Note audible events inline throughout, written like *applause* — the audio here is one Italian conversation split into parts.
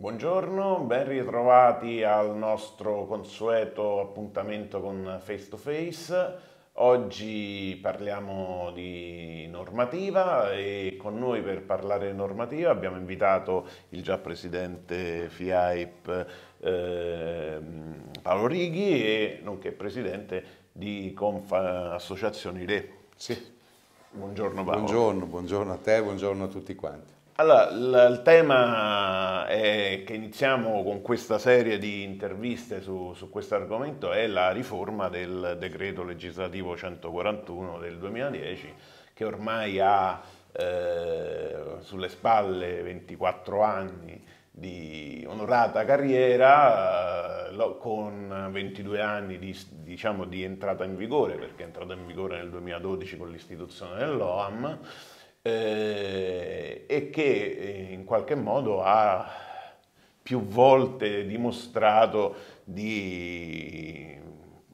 Buongiorno, ben ritrovati al nostro consueto appuntamento con Face to Face. Oggi parliamo di normativa e con noi per parlare di normativa abbiamo invitato il già presidente FIAIP eh, Paolo Righi e nonché presidente di Confa Associazioni Re. Sì. Buongiorno Paolo. Buongiorno, buongiorno a te, buongiorno a tutti quanti. Allora, l- il tema che iniziamo con questa serie di interviste su, su questo argomento è la riforma del decreto legislativo 141 del 2010 che ormai ha eh, sulle spalle 24 anni di onorata carriera eh, con 22 anni di, diciamo, di entrata in vigore, perché è entrata in vigore nel 2012 con l'istituzione dell'OAM eh, e che eh, in qualche modo ha più volte dimostrato di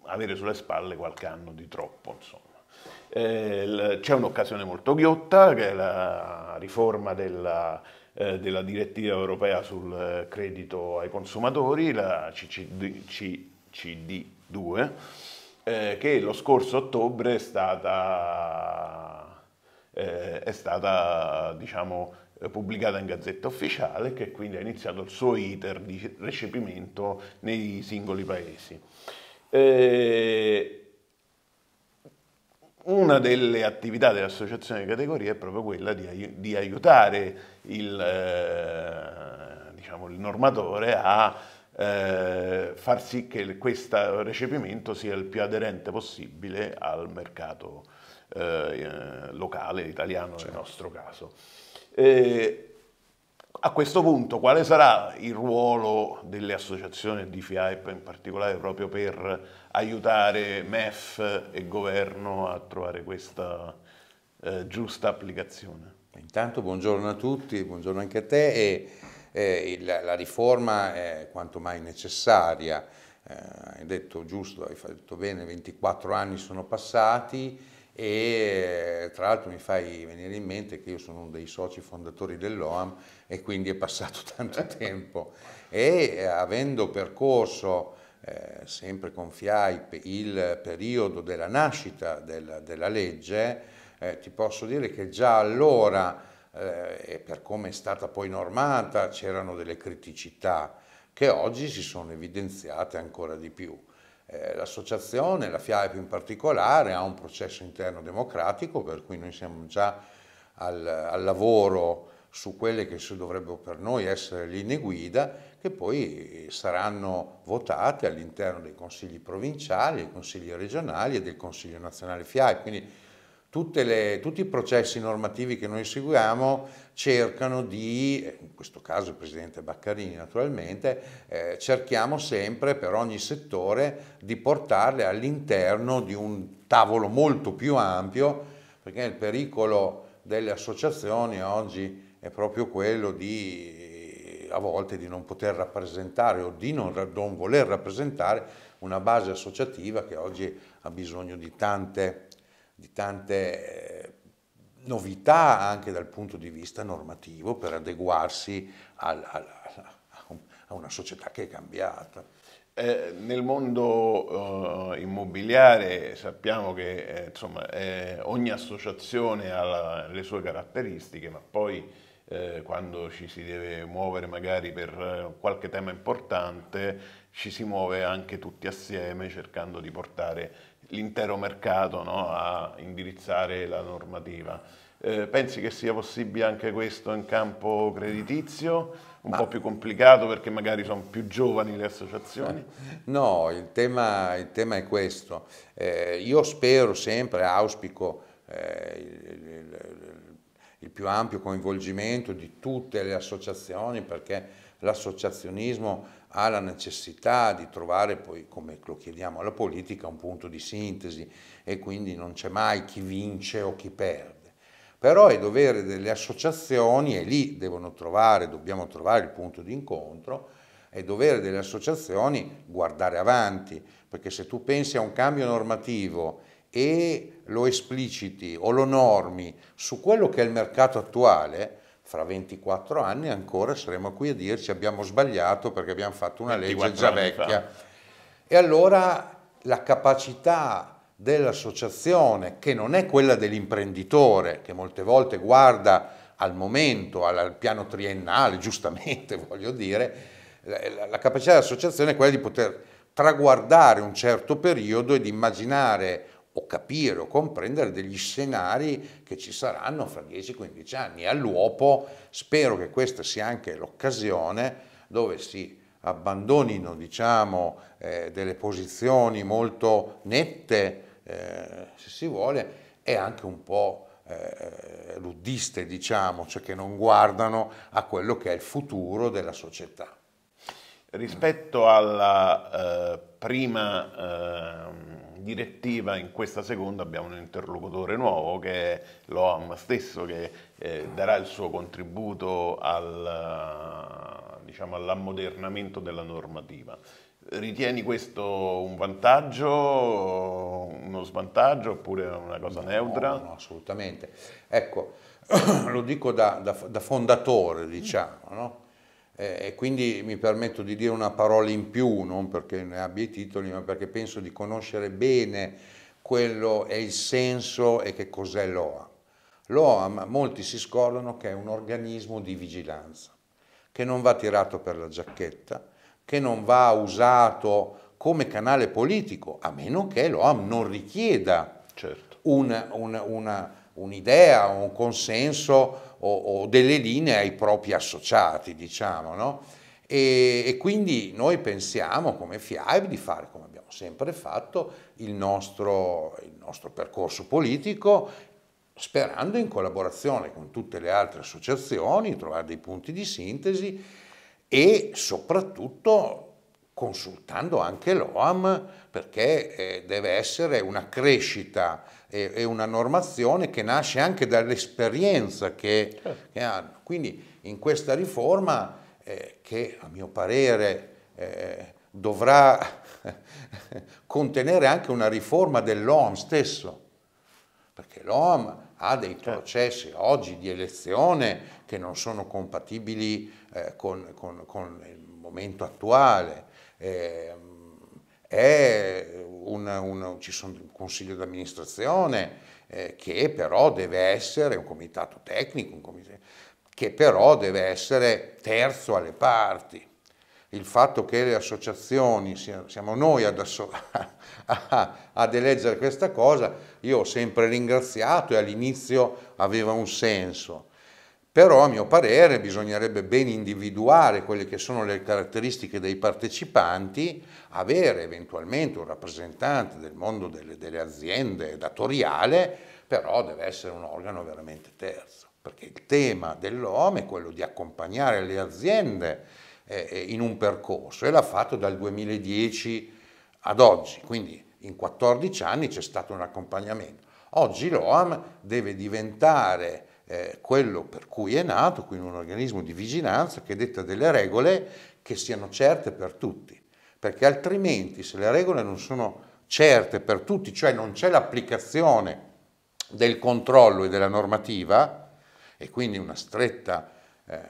avere sulle spalle qualche anno di troppo. Insomma. Eh, c'è un'occasione molto ghiotta che è la riforma della, eh, della direttiva europea sul credito ai consumatori, la CCD, CCD2, eh, che lo scorso ottobre è stata eh, è stata diciamo, pubblicata in gazzetta ufficiale che quindi ha iniziato il suo iter di recepimento nei singoli paesi. Eh, una delle attività dell'associazione di categoria è proprio quella di, di aiutare il, eh, diciamo, il normatore a eh, far sì che questo recepimento sia il più aderente possibile al mercato eh, eh locale italiano certo. nel nostro caso. Eh, a questo punto quale sarà il ruolo delle associazioni di FIAIP in particolare proprio per aiutare MEF e governo a trovare questa eh, giusta applicazione? Intanto buongiorno a tutti, buongiorno anche a te e eh, il, la riforma è quanto mai necessaria, eh, hai detto giusto, hai fatto bene, 24 anni sono passati e tra l'altro mi fai venire in mente che io sono uno dei soci fondatori dell'OAM e quindi è passato *laughs* tanto tempo e avendo percorso eh, sempre con FIAIP il periodo della nascita del, della legge, eh, ti posso dire che già allora eh, e per come è stata poi normata c'erano delle criticità che oggi si sono evidenziate ancora di più. Eh, l'associazione, la FIAP in particolare, ha un processo interno democratico per cui noi siamo già al, al lavoro su quelle che dovrebbero per noi essere linee guida che poi saranno votate all'interno dei consigli provinciali, dei consigli regionali e del Consiglio nazionale FIAI. Quindi le, tutti i processi normativi che noi seguiamo cercano di, in questo caso il Presidente Baccarini naturalmente, eh, cerchiamo sempre per ogni settore di portarle all'interno di un tavolo molto più ampio, perché il pericolo delle associazioni oggi è proprio quello di, a volte, di non poter rappresentare o di non, non voler rappresentare una base associativa che oggi ha bisogno di tante di tante eh, novità anche dal punto di vista normativo per adeguarsi al, al, a una società che è cambiata. Eh, nel mondo eh, immobiliare sappiamo che eh, insomma, eh, ogni associazione ha la, le sue caratteristiche, ma poi eh, quando ci si deve muovere magari per qualche tema importante ci si muove anche tutti assieme cercando di portare l'intero mercato no, a indirizzare la normativa. Eh, pensi che sia possibile anche questo in campo creditizio? Un Ma... po' più complicato perché magari sono più giovani le associazioni? Eh, no, il tema, il tema è questo. Eh, io spero sempre, auspico eh, il, il, il il più ampio coinvolgimento di tutte le associazioni perché l'associazionismo ha la necessità di trovare poi, come lo chiediamo alla politica, un punto di sintesi e quindi non c'è mai chi vince o chi perde. Però è dovere delle associazioni, e lì devono trovare, dobbiamo trovare il punto di incontro, è dovere delle associazioni guardare avanti, perché se tu pensi a un cambio normativo e lo espliciti o lo normi su quello che è il mercato attuale, fra 24 anni ancora saremo qui a dirci abbiamo sbagliato perché abbiamo fatto una legge già vecchia. E allora la capacità dell'associazione, che non è quella dell'imprenditore, che molte volte guarda al momento, al piano triennale, giustamente *laughs* voglio dire, la capacità dell'associazione è quella di poter traguardare un certo periodo ed immaginare o capire o comprendere degli scenari che ci saranno fra 10-15 anni. All'uopo spero che questa sia anche l'occasione dove si abbandonino diciamo, eh, delle posizioni molto nette, eh, se si vuole, e anche un po' eh, luddiste, diciamo, cioè che non guardano a quello che è il futuro della società. Rispetto alla eh, prima ehm, direttiva in questa seconda abbiamo un interlocutore nuovo che è l'OAM stesso che eh, darà il suo contributo al, eh, diciamo, all'ammodernamento della normativa. Ritieni questo un vantaggio, uno svantaggio oppure una cosa no, neutra? No, no, assolutamente. Ecco, *clears throat* lo dico da, da, da fondatore, diciamo, no? Eh, e quindi mi permetto di dire una parola in più, non perché ne abbia i titoli, ma perché penso di conoscere bene quello è il senso e che cos'è l'OAM. L'OAM, molti si scordano che è un organismo di vigilanza, che non va tirato per la giacchetta, che non va usato come canale politico, a meno che l'OAM non richieda certo. una, una, una un'idea, un consenso o, o, delle linee ai propri associati, diciamo, no? e, e, quindi noi pensiamo come FIAB di fare, come abbiamo sempre fatto, il nostro, il nostro percorso politico sperando in collaborazione con tutte le altre associazioni, trovare dei punti di sintesi e soprattutto consultando anche l'OAM perché eh, deve essere una crescita e, una normazione che nasce anche dall'esperienza che, certo. che hanno. Quindi in questa riforma eh, che a mio parere eh, dovrà *laughs* contenere anche una riforma dell'OAM stesso, perché l'OAM ha dei certo. processi oggi di elezione che non sono compatibili eh, con, con, con il momento attuale una, ehm, una, ci sono un consiglio d'amministrazione eh, che però deve essere un comitato tecnico, un comitato, che però deve essere terzo alle parti il fatto che le associazioni, siamo noi ad *laughs* a, ad eleggere questa cosa, io ho sempre ringraziato e all'inizio aveva un senso però a mio parere bisognerebbe ben individuare quelle che sono le caratteristiche dei partecipanti, avere eventualmente un rappresentante del mondo delle, delle aziende datoriale, però deve essere un organo veramente terzo, perché il tema dell'OME è quello di accompagnare le aziende eh, eh, in un percorso e l'ha fatto dal 2010 ad oggi, quindi in 14 anni c'è stato un accompagnamento. Oggi l'OAM deve diventare eh, quello per cui è nato, quindi un organismo di vigilanza che detta delle regole che siano certe per tutti, perché altrimenti se le regole non sono certe per tutti, cioè non c'è l'applicazione del controllo e della normativa e quindi una stretta, eh,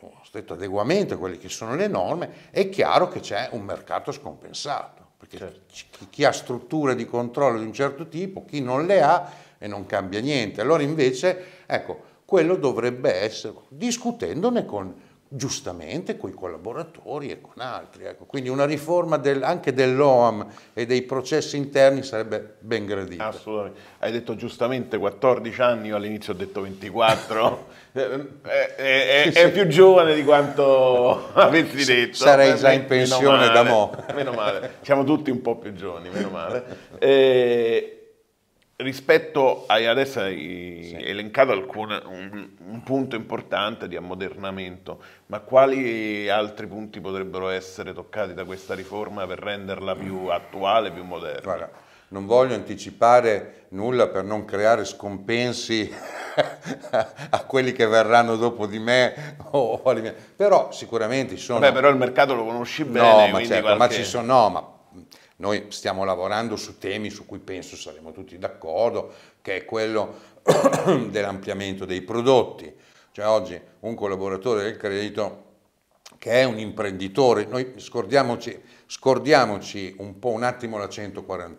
uno stretto adeguamento a quelle che sono le norme, è chiaro che c'è un mercato scompensato, perché certo. chi, chi ha strutture di controllo di un certo tipo, chi non le ha, e non cambia niente. Allora invece, ecco, quello dovrebbe essere, discutendone con, giustamente con i collaboratori e con altri. Ecco. Quindi una riforma del, anche dell'OAM e dei processi interni sarebbe ben gradita. Assolutamente. Hai detto giustamente 14 anni, io all'inizio ho detto 24. *laughs* Eh, eh, eh, è, è, è, è, più giovane di quanto *laughs* avessi detto. Sarei già in pensione male, da mo'. meno male, siamo tutti un po' più giovani, meno male. *laughs* E rispetto a adesso hai sì. elencato alcune, un, un, punto importante di ammodernamento, ma quali altri punti potrebbero essere toccati da questa riforma per renderla più attuale, più moderna? Guarda, non voglio anticipare nulla per non creare scompensi *laughs* a quelli che verranno dopo di me, o, o mie... però sicuramente ci sono... Beh, però il mercato lo conosci bene, no, ma, certo, qualche... ma ci sono... No, ma noi stiamo lavorando su temi su cui penso saremo tutti d'accordo, che è quello *coughs* dell'ampliamento dei prodotti. Cioè oggi un collaboratore del credito che è un imprenditore, noi scordiamoci, scordiamoci un po' un attimo la 141.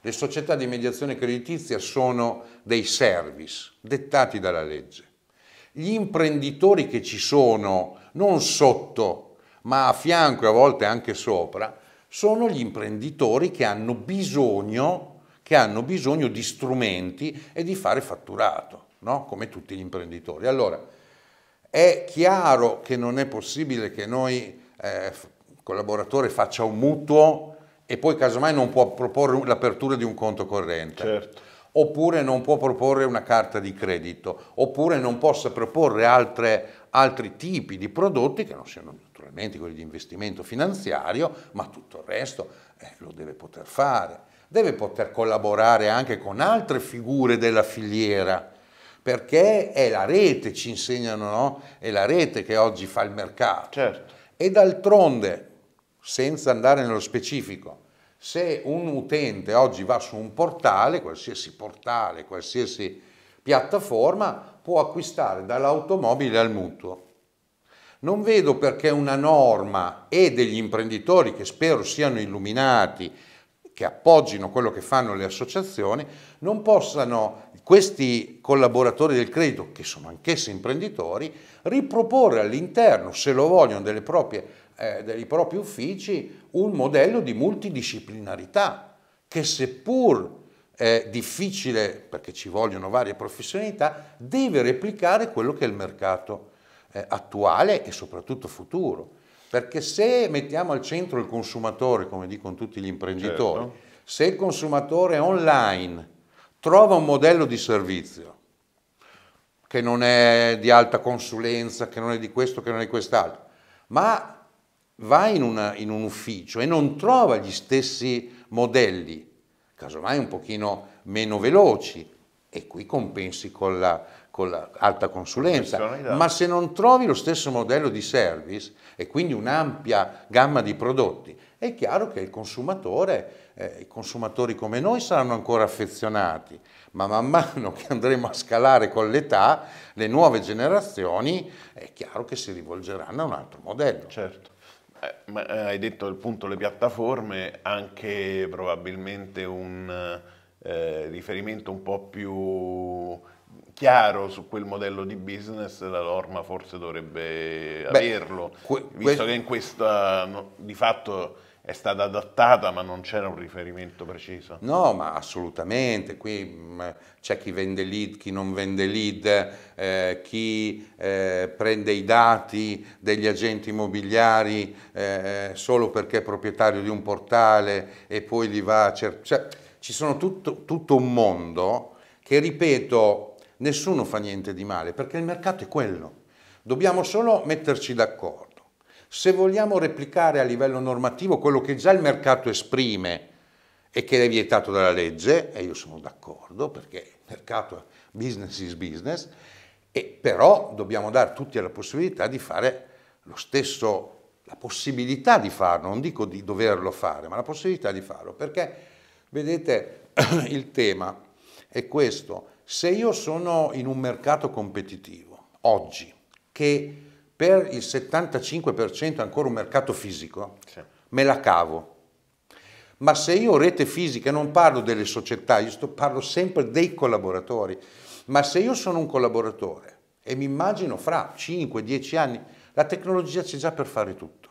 Le società di mediazione creditizia sono dei service dettati dalla legge. Gli imprenditori che ci sono, non sotto, ma a fianco e a volte anche sopra, sono gli imprenditori che hanno bisogno, che hanno bisogno di strumenti e di fare fatturato, no? come tutti gli imprenditori. Allora, è chiaro che non è possibile che noi, eh, collaboratore, faccia un mutuo e poi casomai non può proporre l'apertura di un conto corrente. Certo. Oppure non può proporre una carta di credito, oppure non possa proporre altre, altri tipi di prodotti che non siano naturalmente quelli di investimento finanziario, ma tutto il resto eh, lo deve poter fare. Deve poter collaborare anche con altre figure della filiera, perché è la rete, ci insegnano, no? è la rete che oggi fa il mercato. Certo. E d'altronde, senza andare nello specifico, se un utente oggi va su un portale, qualsiasi portale, qualsiasi piattaforma, può acquistare dall'automobile al mutuo non vedo perché una norma e degli imprenditori che spero siano illuminati, che appoggino quello che fanno le associazioni, non possano questi collaboratori del credito, che sono anch'essi imprenditori, riproporre all'interno, se lo vogliono, delle proprie, eh, dei propri uffici un modello di multidisciplinarità, che seppur è eh, difficile, perché ci vogliono varie professionalità, deve replicare quello che è il mercato eh, attuale e soprattutto futuro. Perché se mettiamo al centro il consumatore, come dicono tutti gli imprenditori, certo. se il consumatore online trova un modello di servizio che non è di alta consulenza, che non è di questo, che non è quest'altro, ma va in, una, in un ufficio e non trova gli stessi modelli, casomai un pochino meno veloci, e qui compensi con la con l'alta consulenza, ma se non trovi lo stesso modello di service e quindi un'ampia gamma di prodotti, è chiaro che il consumatore, eh, i consumatori come noi saranno ancora affezionati, ma man mano che andremo a scalare con l'età, le nuove generazioni è chiaro che si rivolgeranno a un altro modello. Certo. Eh, ma eh, hai detto appunto le piattaforme, anche probabilmente un eh, riferimento un po' più chiaro su quel modello di business, la norma forse dovrebbe Beh, averlo, que- visto che in questa no, di fatto è stata adattata ma non c'era un riferimento preciso. No, ma assolutamente, qui mh, mm, c'è chi vende lead, chi non vende lead, eh, chi eh, prende i dati degli agenti immobiliari eh, solo perché è proprietario di un portale e poi li va a cercare. Cioè, ci sono tutto, tutto un mondo che, ripeto, nessuno fa niente di male, perché il mercato è quello. Dobbiamo solo metterci d'accordo. Se vogliamo replicare a livello normativo quello che già il mercato esprime e che è vietato dalla legge, e io sono d'accordo perché il mercato business is business, e però dobbiamo dare tutti la possibilità di fare lo stesso, la possibilità di farlo, non dico di doverlo fare, ma la possibilità di farlo, perché vedete *clears throat* il tema è questo, se io sono in un mercato competitivo oggi, che per il 75% è ancora un mercato fisico, sì. me la cavo. Ma se io ho rete fisica, non parlo delle società, io sto, parlo sempre dei collaboratori, ma se io sono un collaboratore e mi immagino fra 5-10 anni, la tecnologia c'è già per fare tutto.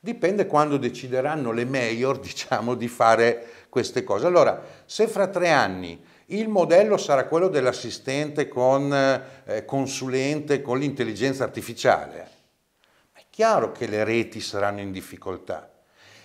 Dipende quando decideranno le mayor, *laughs* diciamo, di fare queste cose. Allora, se fra tre anni il modello sarà quello dell'assistente con eh, consulente con l'intelligenza artificiale. È chiaro che le reti saranno in difficoltà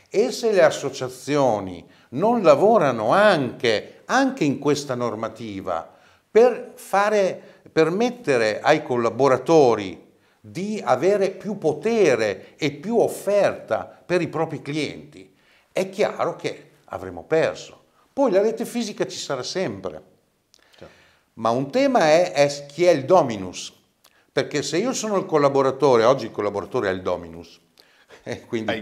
e se le associazioni non lavorano anche, anche in questa normativa per fare, permettere ai collaboratori di avere più potere e più offerta per i propri clienti, è chiaro che avremo perso. Poi la rete fisica ci sarà sempre, certo. ma un tema è, è, chi è il dominus, perché se io sono il collaboratore, oggi il collaboratore è il dominus, *laughs* quindi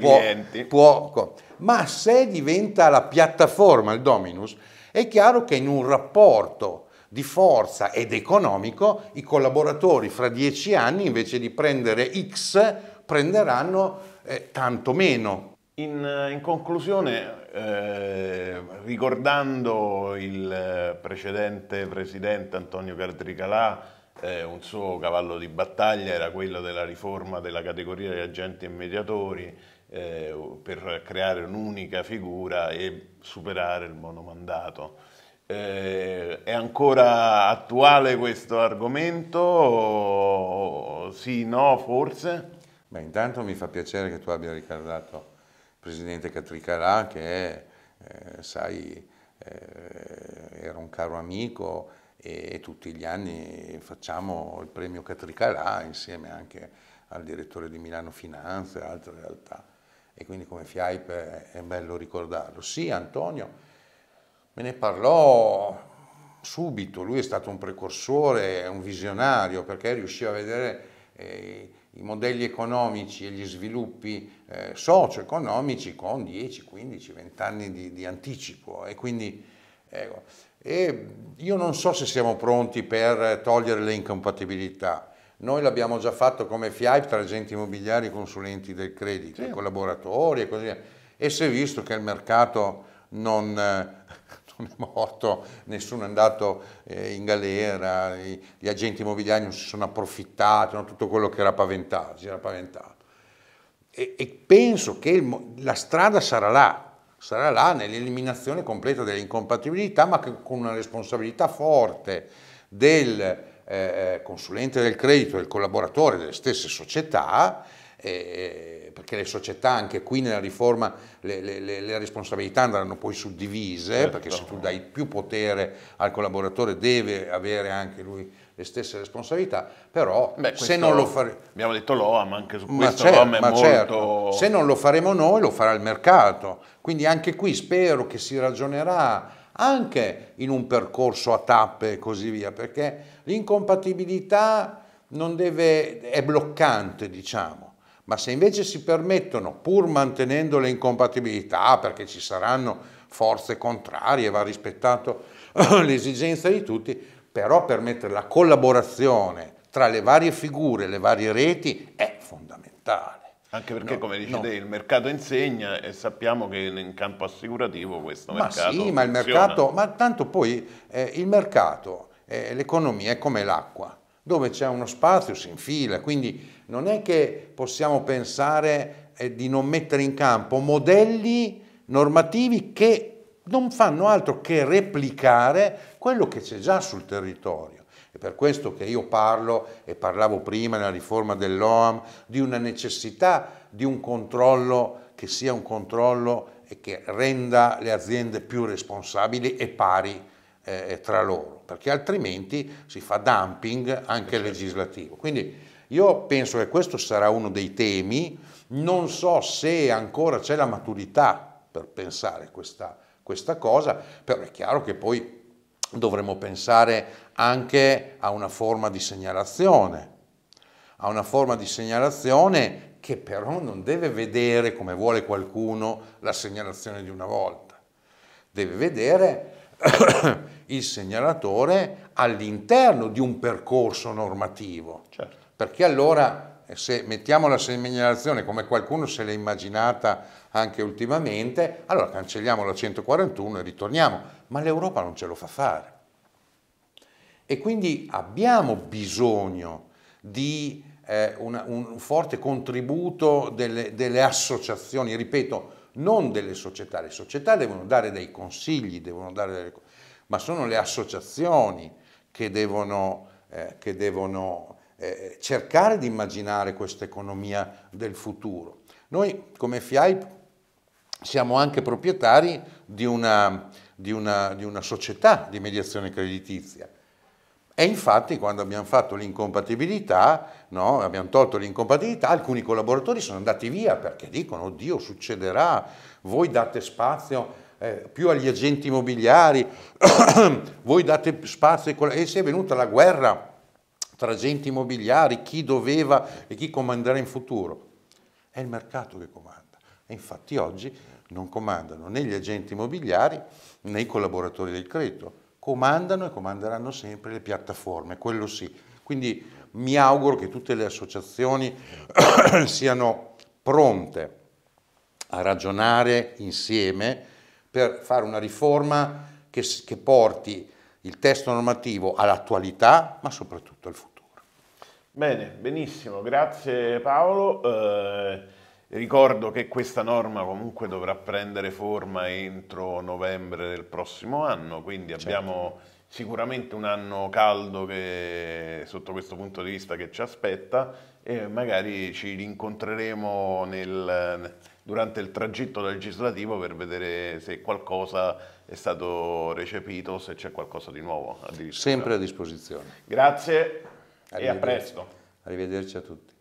può, può, ma se diventa la piattaforma il dominus, è chiaro che in un rapporto di forza ed economico i collaboratori fra dieci anni invece di prendere X prenderanno eh, tanto meno. In, eh, in conclusione, eh, ricordando il precedente presidente Antonio Cardricalà, eh, un suo cavallo di battaglia era quello della riforma della categoria di agenti e mediatori eh, per creare un'unica figura e superare il monomandato. Eh, è ancora attuale questo argomento? O... Sì, no, forse? Beh, intanto mi fa piacere che tu abbia ricordato presidente Catricalà che eh, sai, eh, era un caro amico e, e, tutti gli anni facciamo il premio Catricalà insieme anche al direttore di Milano Finanze e altre realtà. E quindi come FIAIP è, è bello ricordarlo. Sì, Antonio me ne parlò subito, lui è stato un precursore, un visionario, perché riusciva a vedere... Eh, i modelli economici e gli sviluppi eh, socio-economici con 10, 15, 20 anni di, di anticipo e eh, quindi ecco, e io non so se siamo pronti per togliere le incompatibilità. Noi l'abbiamo già fatto come FIAP tra agenti immobiliari e consulenti del credito, sì. collaboratori e così via. E si è visto che il mercato non, eh, nessuno è morto, nessuno è andato eh, in galera, i, gli agenti immobiliari non si sono approfittati, no? tutto quello che era paventato, si era paventato. E, e penso che il, la strada sarà là, sarà là nell'eliminazione completa delle incompatibilità, ma con una responsabilità forte del eh, eh, consulente del credito, del collaboratore delle stesse società, eh, perché le società anche qui nella riforma le, le, le responsabilità andranno poi suddivise, certo. perché se tu dai più potere al collaboratore deve avere anche lui le stesse responsabilità, però Beh, se non lo faremo... Abbiamo detto l'OAM anche su questo certo, l'OAM è ma molto... certo. Se non lo faremo noi, lo farà il mercato. Quindi anche qui spero che si ragionerà anche in un percorso a tappe e così via, perché l'incompatibilità non deve, è bloccante, diciamo ma se invece si permettono, pur mantenendo le incompatibilità, perché ci saranno forze contrarie, va rispettato *clears throat* l'esigenza di tutti, però permettere la collaborazione tra le varie figure, le varie reti è fondamentale. Anche perché, no, come dice no. te, il mercato insegna e sappiamo che in campo assicurativo questo ma mercato. Sì, ma il mercato, ma tanto poi eh, il mercato, eh, l'economia è come l'acqua dove c'è uno spazio, si infila, quindi non è che possiamo pensare eh, di non mettere in campo modelli normativi che non fanno altro che replicare quello che c'è già sul territorio. È per questo che io parlo, e parlavo prima nella riforma dell'OAM, di una necessità di un controllo che sia un controllo e che renda le aziende più responsabili e pari eh, tra loro, perché altrimenti si fa dumping anche eh, certo. legislativo. Quindi io penso che questo sarà uno dei temi, non so se ancora c'è la maturità per pensare questa, questa cosa, però è chiaro che poi dovremmo pensare anche a una forma di segnalazione, a una forma di segnalazione che però non deve vedere, come vuole qualcuno, la segnalazione di una volta, deve vedere *coughs* il segnalatore all'interno di un percorso normativo. Certo. Perché allora, eh, se mettiamo la segnalazione come qualcuno se l'è immaginata anche ultimamente, allora cancelliamo la 141 e ritorniamo. Ma l'Europa non ce lo fa fare. E quindi abbiamo bisogno di eh, una, un forte contributo delle, delle associazioni, ripeto, non delle società. Le società devono dare dei consigli, dare delle, ma sono le associazioni che devono, eh, che devono eh, cercare di immaginare questa economia del futuro. Noi come FIAIP siamo anche proprietari di una, di una, di una società di mediazione creditizia e infatti quando abbiamo fatto l'incompatibilità no? abbiamo tolto l'incompatibilità, alcuni collaboratori sono andati via perché dicono, oddio, succederà, voi date spazio eh, più agli agenti immobiliari, *coughs* voi date spazio e si è venuta la guerra tra agenti immobiliari, chi doveva e chi comanderà in futuro. È il mercato che comanda. E infatti oggi non comandano né gli agenti immobiliari né i collaboratori del credito, comandano e comanderanno sempre le piattaforme, quello sì. Quindi mi auguro che tutte le associazioni *clears throat* siano pronte a ragionare insieme per fare una riforma che, che porti il testo normativo all'attualità, ma soprattutto al futuro. Bene, benissimo, grazie Paolo. Eh, ricordo che questa norma comunque dovrà prendere forma entro novembre del prossimo anno, quindi certo. abbiamo sicuramente un anno caldo che sotto questo punto di vista che ci aspetta e magari ci rincontreremo nel, durante il tragitto legislativo per vedere se qualcosa è stato recepito, se c'è qualcosa di nuovo. Sempre a disposizione. Grazie e a presto. Arrivederci a tutti.